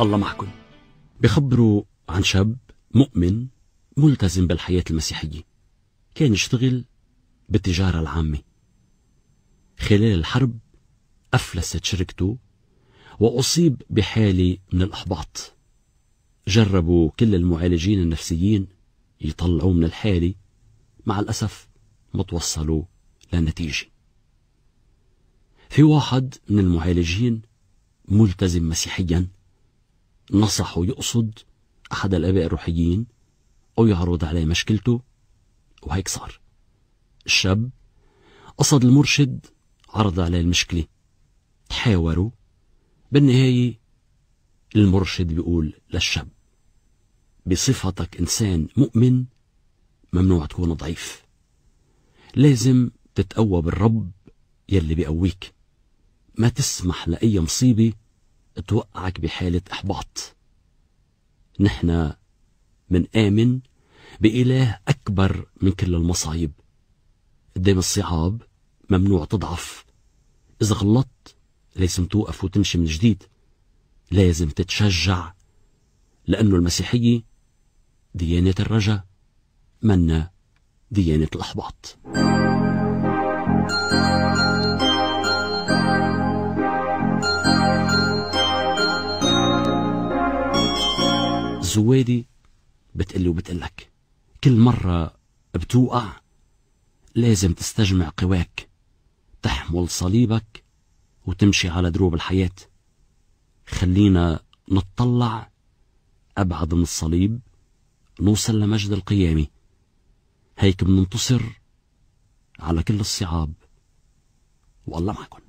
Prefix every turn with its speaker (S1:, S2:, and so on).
S1: الله معكم بخبروا عن شاب مؤمن ملتزم بالحياة المسيحية كان يشتغل بالتجارة العامة خلال الحرب أفلست شركته وأصيب بحالة من الإحباط جربوا كل المعالجين النفسيين يطلعوا من الحالة مع الأسف ما توصلوا لنتيجة في واحد من المعالجين ملتزم مسيحيا نصحه يقصد أحد الآباء الروحيين أو يعرض عليه مشكلته وهيك صار الشاب قصد المرشد عرض عليه المشكلة تحاوروا بالنهاية المرشد بيقول للشاب بصفتك إنسان مؤمن ممنوع تكون ضعيف لازم تتقوى بالرب يلي بيقويك ما تسمح لأي مصيبة توقعك بحالة إحباط نحن من آمن بإله أكبر من كل المصايب قدام الصعاب ممنوع تضعف إذا غلطت لازم توقف وتمشي من جديد لازم تتشجع لأنه المسيحية ديانة الرجاء منا ديانة الأحباط الزويدي بتقلي وبتقلك كل مرة بتوقع لازم تستجمع قواك تحمل صليبك وتمشي على دروب الحياة خلينا نتطلع أبعد من الصليب نوصل لمجد القيامة هيك بننتصر على كل الصعاب والله معكم